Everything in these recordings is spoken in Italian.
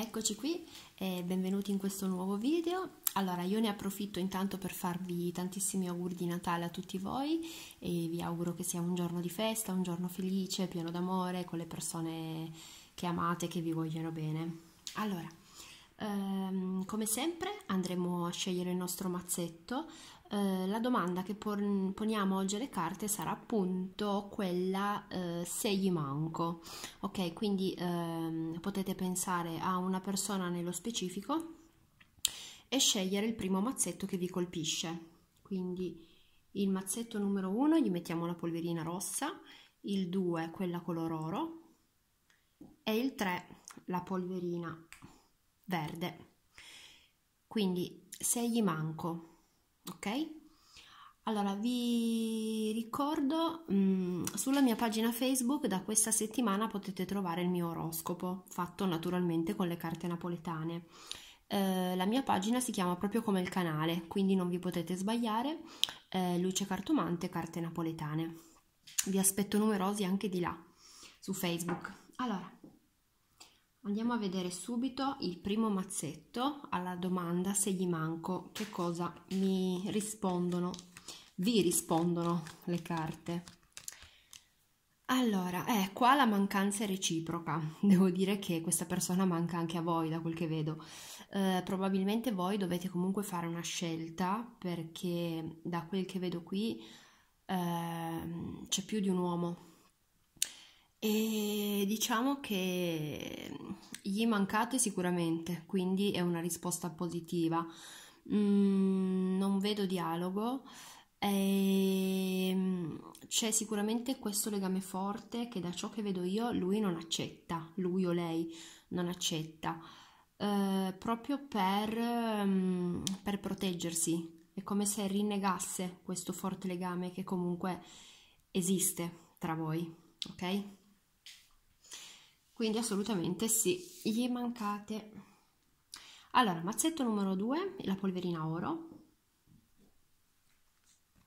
Eccoci qui e benvenuti in questo nuovo video. Allora, io ne approfitto intanto per farvi tantissimi auguri di Natale a tutti voi e vi auguro che sia un giorno di festa, un giorno felice, pieno d'amore, con le persone che amate, che vi vogliono bene. Allora, ehm, come sempre andremo a scegliere il nostro mazzetto. Eh, la domanda che pon poniamo oggi alle carte sarà appunto quella eh, se gli manco. Ok, quindi ehm, potete pensare a una persona nello specifico e scegliere il primo mazzetto che vi colpisce. Quindi il mazzetto numero 1 gli mettiamo la polverina rossa, il 2 quella color oro e il 3 la polverina verde quindi se gli manco ok allora vi ricordo mh, mm, sulla mia pagina facebook da questa settimana potete trovare il mio oroscopo fatto naturalmente con le carte napoletane eh, la mia pagina si chiama proprio come il canale quindi non vi potete sbagliare eh, luce cartomante carte napoletane vi aspetto numerosi anche di là su facebook allora Andiamo a vedere subito il primo mazzetto alla domanda se gli manco, che cosa mi rispondono, vi rispondono le carte. Allora, eh, qua la mancanza è reciproca, devo dire che questa persona manca anche a voi da quel che vedo. Eh, probabilmente voi dovete comunque fare una scelta perché da quel che vedo qui eh, c'è più di un uomo e diciamo che mm, gli mancate sicuramente, quindi è una risposta positiva. Mm, non vedo dialogo. E ehm, c'è sicuramente questo legame forte che da ciò che vedo io lui non accetta, lui o lei non accetta, eh, proprio per, mm, per, proteggersi. È come se rinnegasse questo forte legame che comunque esiste tra voi, ok? quindi assolutamente sì gli mancate allora mazzetto numero 2 la polverina oro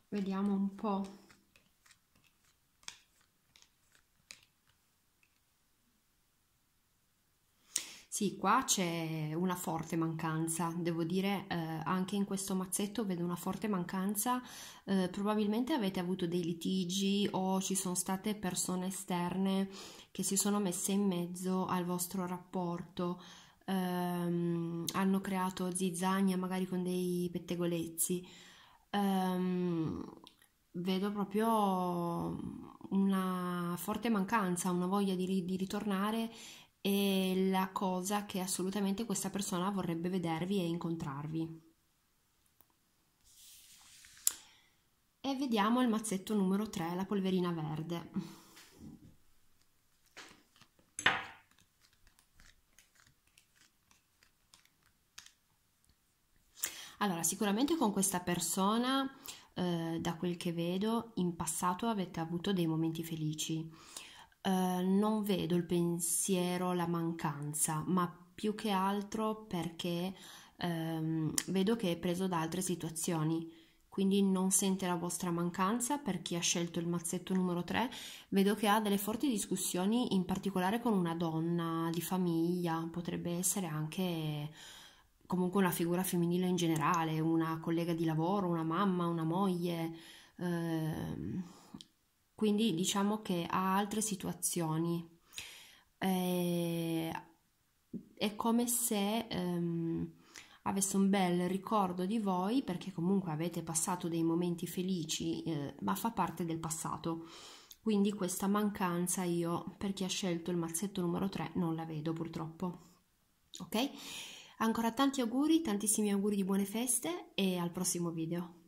vediamo un po Sì, qua c'è una forte mancanza, devo dire, eh, anche in questo mazzetto vedo una forte mancanza, eh, probabilmente avete avuto dei litigi o ci sono state persone esterne che si sono messe in mezzo al vostro rapporto, ehm, hanno creato zizzania magari con dei pettegolezzi. Ehm, vedo proprio una forte mancanza, una voglia di, di ritornare e la cosa che assolutamente questa persona vorrebbe vedervi e incontrarvi. E vediamo il mazzetto numero 3, la polverina verde. Allora, sicuramente con questa persona, eh, da quel che vedo, in passato avete avuto dei momenti felici eh, non vedo il pensiero, la mancanza, ma più che altro perché ehm, vedo che è preso da altre situazioni. Quindi non sente la vostra mancanza per chi ha scelto il mazzetto numero 3. Vedo che ha delle forti discussioni, in particolare con una donna di famiglia, potrebbe essere anche comunque una figura femminile in generale, una collega di lavoro, una mamma, una moglie. Ehm, quindi diciamo che ha altre situazioni. Eh, è come se ehm, avesse un bel ricordo di voi perché comunque avete passato dei momenti felici, eh, ma fa parte del passato. Quindi questa mancanza io, per chi ha scelto il mazzetto numero 3, non la vedo purtroppo. Ok? Ancora tanti auguri, tantissimi auguri di buone feste e al prossimo video.